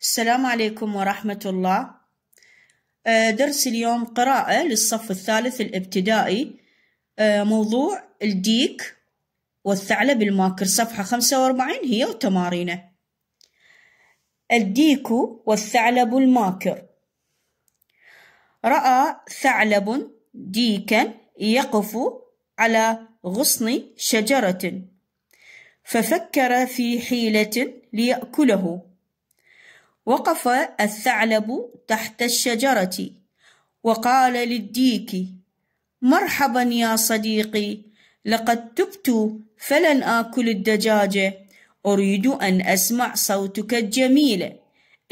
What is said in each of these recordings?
السلام عليكم ورحمة الله آه، درس اليوم قراءة للصف الثالث الابتدائي آه، موضوع الديك والثعلب الماكر صفحة خمسة وأربعين هي وتمارينه الديك والثعلب الماكر رأى ثعلب ديكا يقف على غصن شجرة ففكر في حيلة ليأكله وقف الثعلب تحت الشجرة وقال للديك مرحبا يا صديقي لقد تبت فلن آكل الدجاجة أريد أن أسمع صوتك الجميل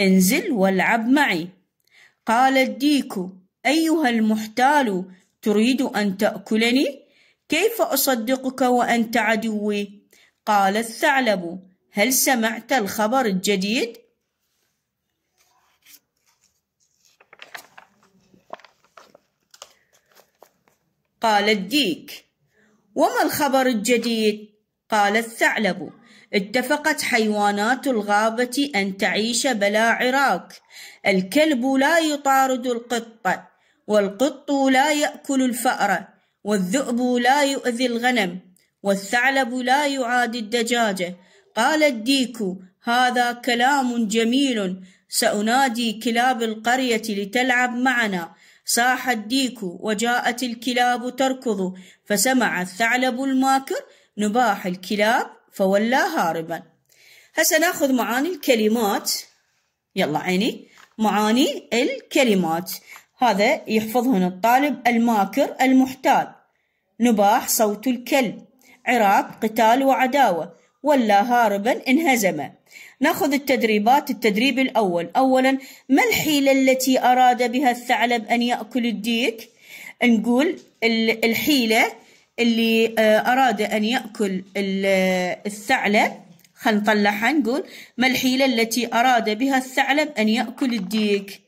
انزل والعب معي قال الديك أيها المحتال تريد أن تأكلني؟ كيف أصدقك وأنت عدوي؟ قال الثعلب هل سمعت الخبر الجديد؟ قال الديك وما الخبر الجديد قال الثعلب اتفقت حيوانات الغابة أن تعيش بلا عراك الكلب لا يطارد القط والقط لا يأكل الفأرة والذئب لا يؤذي الغنم والثعلب لا يعادي الدجاجة قال الديك هذا كلام جميل سأنادي كلاب القرية لتلعب معنا صاح الديك وجاءت الكلاب تركض فسمع الثعلب الماكر نباح الكلاب فولى هاربا هسه ناخذ معاني الكلمات يلا عيني معاني الكلمات هذا يحفظهن الطالب الماكر المحتال نباح صوت الكلب عراق قتال وعداوة ولا هاربا انهزم ناخذ التدريبات التدريب الأول أولا ما الحيلة التي أراد بها الثعلب أن يأكل الديك نقول الحيلة اللي آه، أراد أن يأكل الثعلب خلينا نطلعها نقول ما الحيلة التي أراد بها الثعلب أن يأكل الديك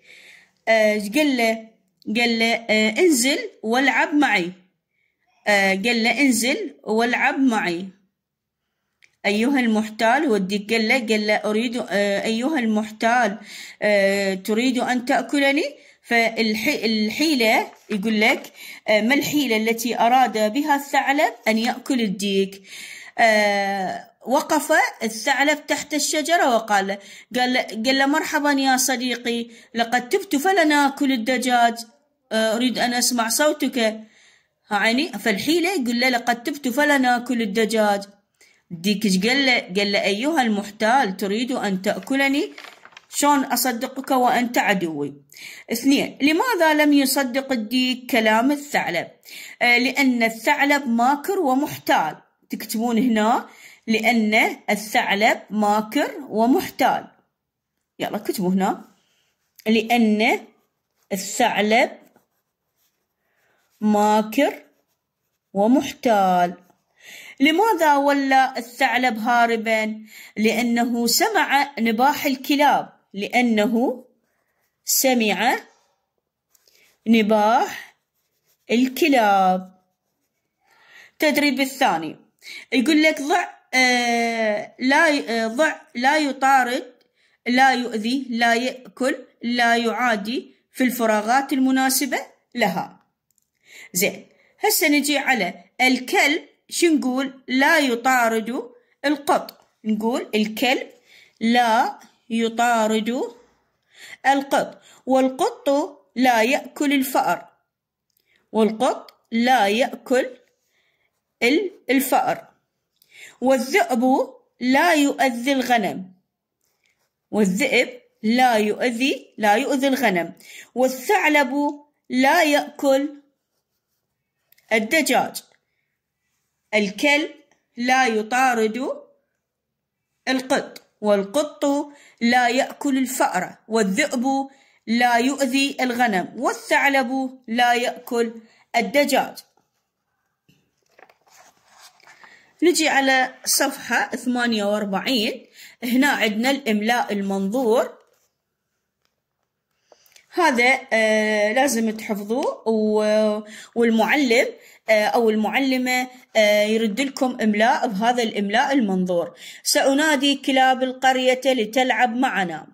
آه، قال له آه، قال له انزل والعب معي قال له انزل والعب معي أيها المحتال ودي قال له قال له أريد آه، أيها المحتال آه، تريد أن تأكلني فالحيلة يقول لك آه، ما الحيلة التي أراد بها الثعلب أن يأكل الديك وقف الثعلب تحت الشجرة وقال قال قال له مرحبا يا صديقي لقد تبت فلنا آكل الدجاج أريد أن أسمع صوتك يعني فالحيلة يقول له لقد تبت فلنا آكل الدجاج ديكش قال له قال له أيها المحتال تريد أن تأكلني شلون أصدقك وأنت عدوي اثنين لماذا لم يصدق الديك كلام الثعلب آه لأن الثعلب ماكر ومحتال تكتبون هنا لأن الثعلب ماكر ومحتال يلا كتبوا هنا لأن الثعلب ماكر ومحتال لماذا ولى الثعلب هاربا لأنه سمع نباح الكلاب لأنه سمع نباح الكلاب تدريب الثاني يقول لك ضع آه لا آه، ضع لا يطارد لا يؤذي لا يأكل لا يعادي في الفراغات المناسبة لها زين هسه نجي على الكلب شو نقول لا يطارد القط نقول الكلب لا يطارد القط والقط لا يأكل الفأر والقط لا يأكل الفأر والذئب لا يؤذي الغنم والذئب لا يؤذي لا يؤذي الغنم والثعلب لا يأكل الدجاج الكلب لا يطارد القط والقط لا يأكل الفأرة والذئب لا يؤذي الغنم والثعلب لا يأكل الدجاج نجي على صفحة 48 هنا عندنا الإملاء المنظور هذا آه، لازم تحفظوه والمعلم آه، أو المعلمة آه، يرد لكم إملاء بهذا الإملاء المنظور سأنادي كلاب القرية لتلعب معنا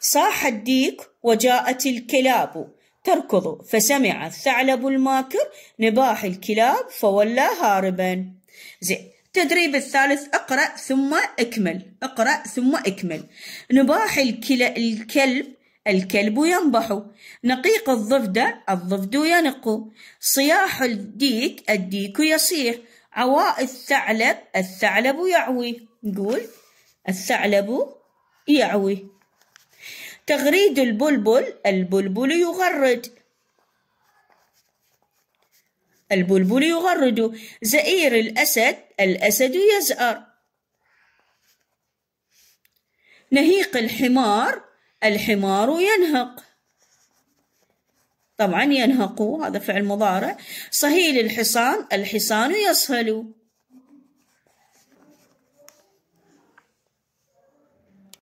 صاح الديك وجاءت الكلاب تركض فسمع الثعلب الماكر نباح الكلاب فولى هاربا زين تدريب الثالث اقرأ ثم اكمل اقرأ ثم اكمل نباح الكلب الكلب ينبح نقيق الضفدع الضفدع ينق صياح الديك الديك يصيح عواء الثعلب الثعلب يعوي نقول الثعلب يعوي تغريد البلبل البلبل يغرد البلبل يغرد زئير الأسد الأسد يزأر نهيق الحمار الحمار ينهق طبعا ينهق هذا فعل مضارع صهيل الحصان الحصان يصهل